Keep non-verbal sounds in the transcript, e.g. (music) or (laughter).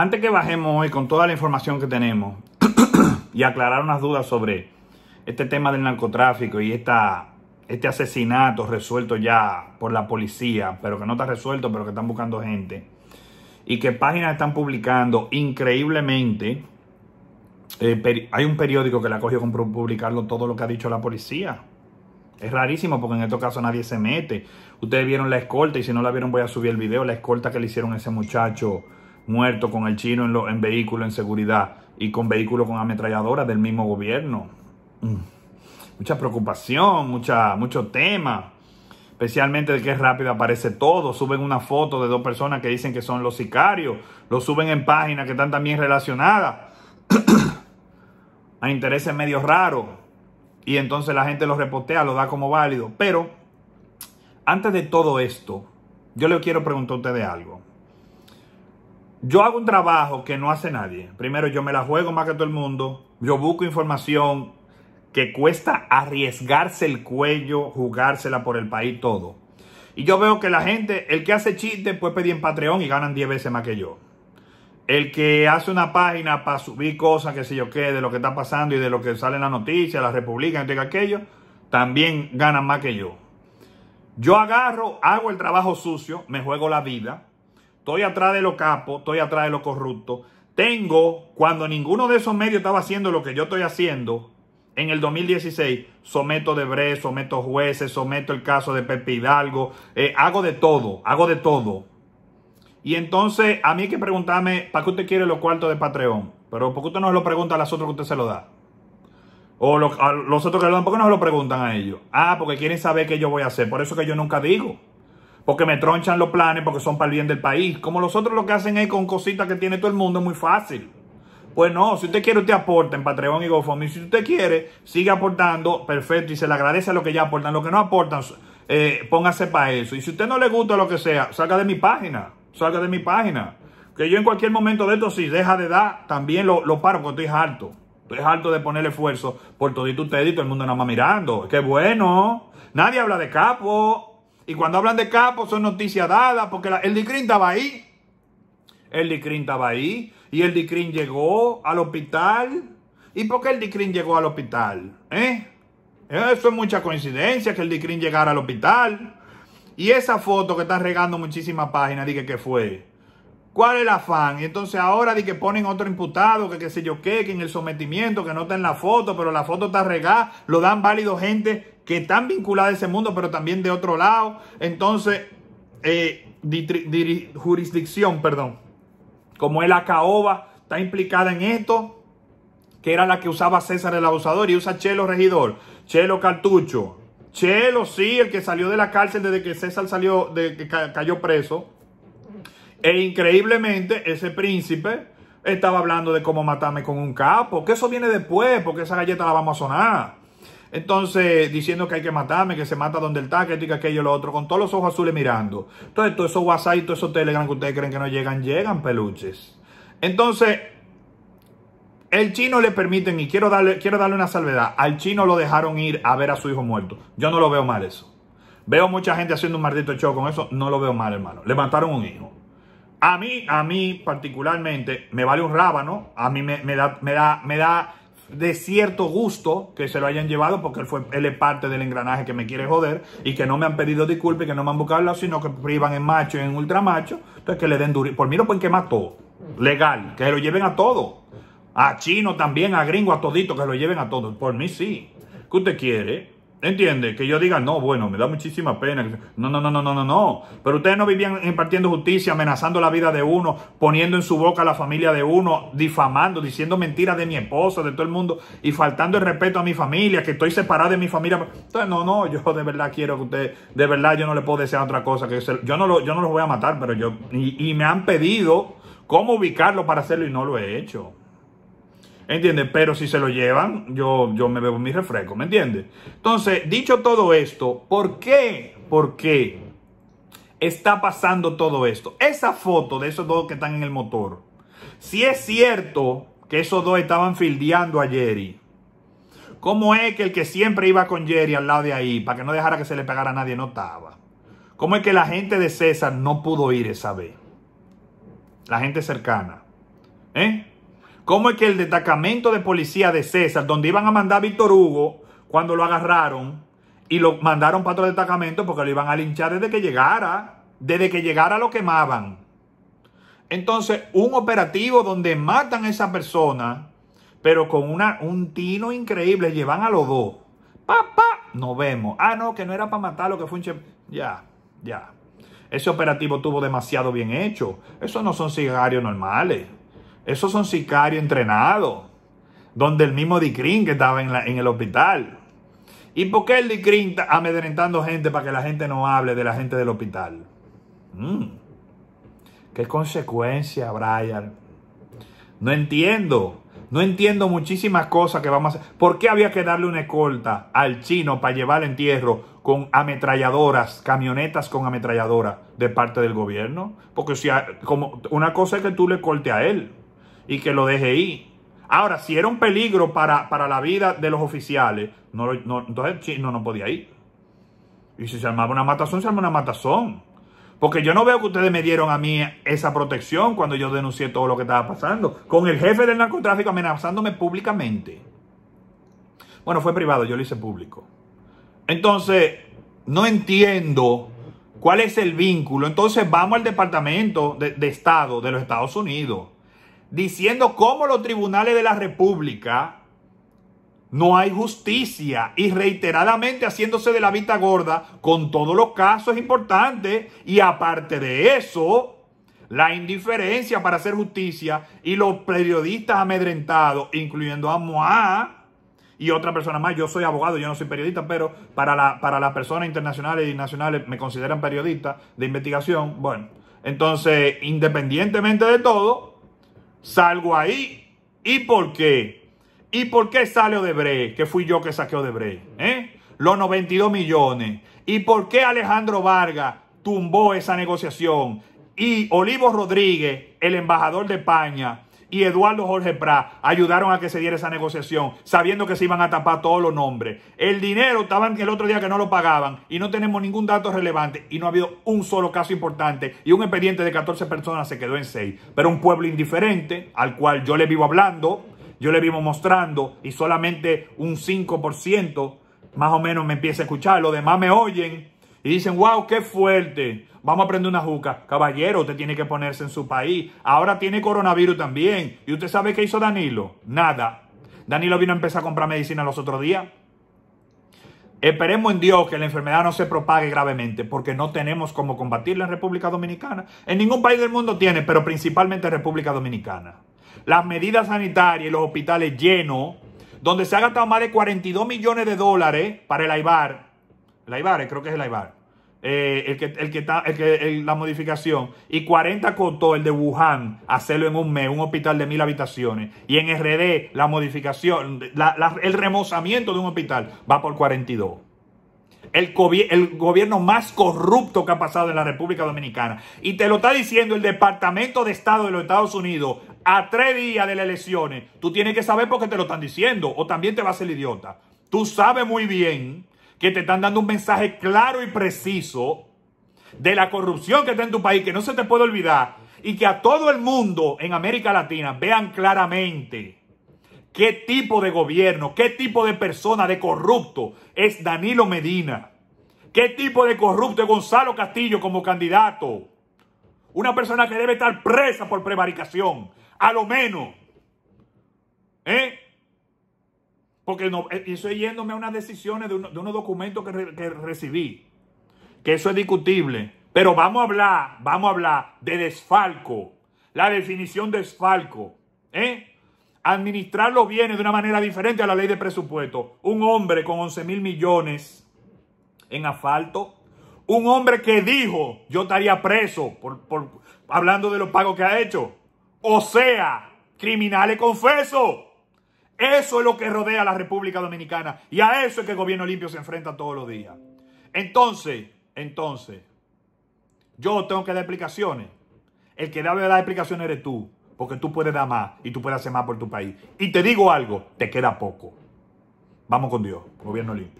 Antes que bajemos hoy con toda la información que tenemos (clears throat) y aclarar unas dudas sobre este tema del narcotráfico y este asesinato resuelto ya por la policía, pero que no está resuelto, pero que están buscando gente, y que páginas están publicando increíblemente, eh, hay un periódico que la cogió con publicarlo todo lo que ha dicho la policía. Es rarísimo porque en estos casos nadie se mete. Ustedes vieron la escolta y si no la vieron voy a subir el video, la escolta que le hicieron a ese muchacho Muerto con el chino en, vehículo en seguridad y con vehículo con ametralladora del mismo gobierno. Mm. Mucha preocupación, mucha, mucho tema. Especialmente de que es rápido aparece todo. Suben una foto de dos personas que dicen que son los sicarios. Lo suben en páginas que están también relacionadas (clears throat) a intereses medio raros. Y entonces la gente lo repotea, lo da como válido. Pero antes de todo esto, yo le quiero preguntar a ustedes algo. Yo hago un trabajo que no hace nadie. Primero, yo me la juego más que todo el mundo. Yo busco información que cuesta arriesgarse el cuello, jugársela por el país todo. Y yo veo que la gente, el que hace chistes, pues pedir en Patreon y ganan 10 veces más que yo. El que hace una página para subir cosas, que sé yo qué, de lo que está pasando y de lo que sale en la noticia, la República, entre aquello, también ganan más que yo. Yo agarro, hago el trabajo sucio, me juego la vida estoy atrás de los capos, estoy atrás de los corruptos. Tengo, cuando ninguno de esos medios estaba haciendo lo que yo estoy haciendo, en el 2016 someto de debre, someto jueces, someto el caso de Pepe Hidalgo, eh, hago de todo, hago de todo. Y entonces a mí hay que preguntarme, ¿para qué usted quiere los cuartos de Patreon? Pero ¿por qué usted no lo pregunta a las otras que usted se lo da? O los otros que lo dan, ¿por qué no se lo preguntan a ellos? Ah, porque quieren saber qué yo voy a hacer. Por eso que yo nunca digo porque me tronchan los planes, porque son para el bien del país. Como los otros lo que hacen es con cositas que tiene todo el mundo, es muy fácil. Pues no, si usted quiere, usted aporta en Patreon y GoFundMe. Si usted quiere, sigue aportando, perfecto, y se le agradece a lo que ya aportan. Lo que no aportan, eh, póngase para eso. Y si usted no le gusta lo que sea, salga de mi página, salga de mi página. Que yo en cualquier momento de esto, si deja de dar, también lo, lo paro, porque estoy harto. Estoy harto de poner esfuerzo por todito usted y todo el mundo nada más mirando. Qué bueno. Nadie habla de capo. Y cuando hablan de capo son noticias dadas, porque el Dicrin estaba ahí. El Dicrin estaba ahí. Y el Dicrin llegó al hospital. ¿Y por qué el Dicrin llegó al hospital? ¿Eh? Eso es mucha coincidencia que el Dicrin llegara al hospital. Y esa foto que está regando muchísimas páginas, dije que fue. ¿Cuál es el afán? Y entonces ahora di que ponen otro imputado, que qué sé yo qué, que en el sometimiento, que no está en la foto, pero la foto está regada, lo dan válido gente que están vinculada a ese mundo, pero también de otro lado. Entonces, eh, jurisdicción, perdón, como es la caoba, está implicada en esto, que era la que usaba César el abusador y usa Chelo regidor, Chelo cartucho, Chelo sí, el que salió de la cárcel desde que César salió, de que cayó preso e increíblemente ese príncipe estaba hablando de cómo matarme con un capo, que eso viene después, porque esa galleta la vamos a sonar. Entonces, diciendo que hay que matarme, que se mata donde está, que esto que aquello y lo otro, con todos los ojos azules mirando. Entonces, todos esos WhatsApp y todos esos Telegram que ustedes creen que no llegan, llegan peluches. Entonces, el chino le permiten, y quiero darle, quiero darle una salvedad, al chino lo dejaron ir a ver a su hijo muerto. Yo no lo veo mal eso. Veo mucha gente haciendo un maldito show con eso, no lo veo mal, hermano. Le mataron un hijo. A mí, a mí particularmente, me vale un rábano, a mí me, da, me, da, me da de cierto gusto que se lo hayan llevado porque él, fue, es parte del engranaje que me quiere joder y que no me han pedido disculpas y que no me han buscado sino que privan en macho y en ultramacho. Entonces que le den duro. Por mí lo pueden pues, quemar todo. Legal, que lo lleven a todo. A chino también, a gringo, a todito, que lo lleven a todos. Por mí sí. ¿Qué usted quiere? ¿Entiende? Que yo diga, no, bueno, me da muchísima pena. No, no, no, no, no, no, no. Pero ustedes no vivían impartiendo justicia, amenazando la vida de uno, poniendo en su boca a la familia de uno, difamando, diciendo mentiras de mi esposa, de todo el mundo, y faltando el respeto a mi familia, que estoy separado de mi familia. Entonces, no, no, yo de verdad quiero que usted, de verdad yo no le puedo desear otra cosa. que yo, no lo, yo no los voy a matar, pero yo, y me han pedido cómo ubicarlo para hacerlo y no lo he hecho. ¿Entiendes? Pero si se lo llevan, yo, yo me bebo mi refresco, ¿me entiendes? Entonces, dicho todo esto, ¿por qué? ¿Por qué está pasando todo esto? Esa foto de esos dos que están en el motor. Si es cierto que esos dos estaban fildeando a Jerry, ¿cómo es que el que siempre iba con Jerry al lado de ahí, para que no dejara que se le pegara a nadie, no estaba? ¿Cómo es que la gente de César no pudo ir esa vez? La gente cercana. ¿Eh? ¿Cómo es que el destacamento de policía de César, donde iban a mandar a Víctor Hugo, cuando lo agarraron y lo mandaron para otro destacamento porque lo iban a linchar desde que llegara, desde que llegara lo quemaban? Entonces, un operativo donde matan a esa persona, pero con una, un tino increíble, llevan a los dos. Papá, nos vemos. Ah, no, que no era para matar lo que fue un Ya, ya. Ese operativo tuvo demasiado bien hecho. Esos no son cigarrillos normales. Esos son sicarios entrenados. Donde el mismo Dicrin que estaba en, el hospital. ¿Y por qué el Dicrin está amedrentando gente para que la gente no hable de la gente del hospital? Mm. ¿Qué consecuencia, Brian? No entiendo. No entiendo muchísimas cosas que vamos a hacer. ¿Por qué había que darle una escolta al chino para llevar el entierro con ametralladoras, camionetas con ametralladoras de parte del gobierno? Porque si, como, una cosa es que tú le cortes a él, y que lo deje ir. Ahora, si era un peligro para, la vida de los oficiales, no, no, entonces chino no podía ir. Y si se armaba una matazón, se armaba una matazón. Porque yo no veo que ustedes me dieron a mí esa protección cuando yo denuncié todo lo que estaba pasando. Con el jefe del narcotráfico amenazándome públicamente. Bueno, fue privado, yo lo hice público. Entonces, no entiendo cuál es el vínculo. Entonces, vamos al Departamento de Estado de los Estados Unidos diciendo cómo los tribunales de la República no hay justicia y reiteradamente haciéndose de la vista gorda con todos los casos importantes y aparte de eso, la indiferencia para hacer justicia y los periodistas amedrentados, incluyendo a Moa y otra persona más. Yo soy abogado, yo no soy periodista, pero para, la, para las personas internacionales y nacionales me consideran periodista de investigación. Bueno, entonces, independientemente de todo, Salgo ahí. ¿Y por qué? ¿Y por qué sale Odebrecht? Que fui yo que saqué Odebrecht. ¿eh? Los 92 millones. ¿Y por qué Alejandro Vargas tumbó esa negociación? Y Olivo Rodríguez, el embajador de España, y Eduardo Jorge Prat ayudaron a que se diera esa negociación, sabiendo que se iban a tapar todos los nombres. El dinero estaban el otro día que no lo pagaban y no tenemos ningún dato relevante y no ha habido un solo caso importante y un expediente de 14 personas se quedó en 6. Pero un pueblo indiferente al cual yo le vivo hablando, yo le vivo mostrando y solamente un 5% más o menos me empieza a escuchar. Los demás me oyen y dicen, wow, qué fuerte. Vamos a aprender una juca. Caballero, usted tiene que ponerse en su país. Ahora tiene coronavirus también. ¿Y usted sabe qué hizo Danilo? Nada. Danilo vino a empezar a comprar medicina los otros días. Esperemos en Dios que la enfermedad no se propague gravemente, porque no tenemos cómo combatirla en República Dominicana. En ningún país del mundo tiene, pero principalmente en República Dominicana. Las medidas sanitarias y los hospitales llenos, donde se ha gastado más de 42 millones de dólares para el AIBAR. El AIBAR, creo que es el AIBAR. Eh, el que, el que, está la modificación. Y 40 contó el de Wuhan hacerlo en un mes, un hospital de mil habitaciones. Y en RD, la modificación, el remozamiento de un hospital va por 42. El, el gobierno más corrupto que ha pasado en la República Dominicana. Y te lo está diciendo el Departamento de Estado de los Estados Unidos a tres días de las elecciones. Tú tienes que saber porque te lo están diciendo. O también te vas a ser idiota. Tú sabes muy bien que te están dando un mensaje claro y preciso de la corrupción que está en tu país, que no se te puede olvidar, y que a todo el mundo en América Latina vean claramente qué tipo de gobierno, qué tipo de persona, de corrupto es Danilo Medina, qué tipo de corrupto es Gonzalo Castillo como candidato. Una persona que debe estar presa por prevaricación, a lo menos. ¿Eh? Porque no, eh, estoy yéndome a unas decisiones de, de unos documentos que, recibí, que eso es discutible. Pero vamos a hablar, vamos a hablar de desfalco, la definición de desfalco. ¿eh? Administrar los bienes de una manera diferente a la ley de presupuesto. Un hombre con 11 mil millones en asfalto. Un hombre que dijo, yo estaría preso por, por hablando de los pagos que ha hecho. O sea, criminales confesos. Eso es lo que rodea a la República Dominicana y a eso es que el gobierno limpio se enfrenta todos los días. Entonces, entonces, yo tengo que dar explicaciones. El que debe dar explicaciones eres tú, porque tú puedes dar más y tú puedes hacer más por tu país. Y te digo algo, te queda poco. Vamos con Dios, gobierno limpio.